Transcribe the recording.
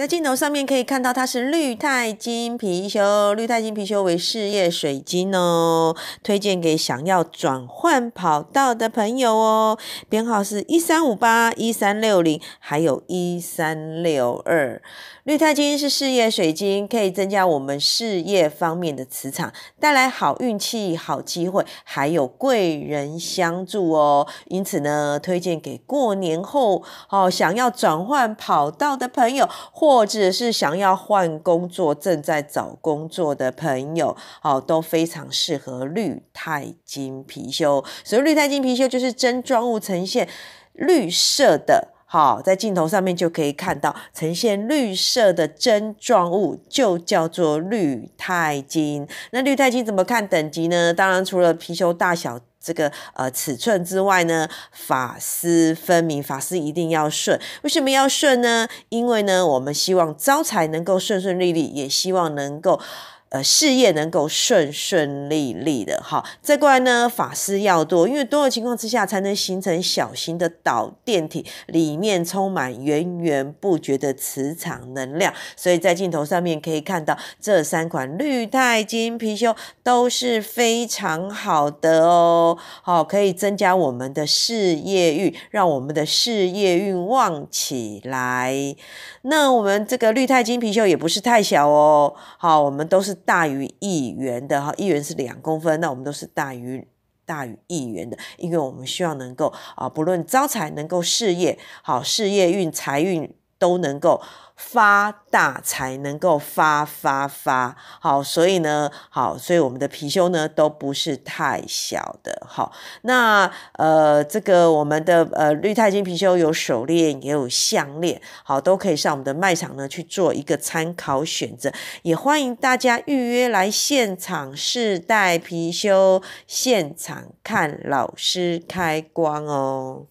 在镜头上面可以看到，它是绿钛金貔貅，绿钛金貔貅为事业水晶哦，推荐给想要转换跑道的朋友哦。编号是一三五八、一三六零，还有一三六二。绿钛金是事业水晶，可以增加我们事业方面的磁场，带来好运气、好机会，还有贵人相助哦。因此呢，推荐给过年后哦想要转换跑道的朋友或。或者是想要换工作、正在找工作的朋友，好，都非常适合绿钛金貔貅。所以绿钛金貔貅就是真状物呈现绿色的，好，在镜头上面就可以看到呈现绿色的针状物，就叫做绿钛金。那绿钛金怎么看等级呢？当然除了貔貅大小。这个呃尺寸之外呢，发丝分明，发丝一定要顺。为什么要顺呢？因为呢，我们希望招财能够顺顺利利，也希望能够。呃，事业能够顺顺利利的哈，再过来呢，法师要多，因为多的情况之下，才能形成小型的导电体，里面充满源源不绝的磁场能量，所以在镜头上面可以看到，这三款绿钛金貔貅都是非常好的哦，好，可以增加我们的事业运，让我们的事业运旺起来。那我们这个绿钛金貔貅也不是太小哦，好，我们都是。大于一元的哈，一元是两公分，那我们都是大于大于一元的，因为我们希望能够啊，不论招财能够事业好，事业运财运。都能够发大财，能够发发发好，所以呢，好，所以我们的貔貅呢都不是太小的，好，那呃，这个我们的呃绿钛金貔貅有手链也有项链，好，都可以上我们的卖场呢去做一个参考选择，也欢迎大家预约来现场试戴貔貅，现场看老师开光哦。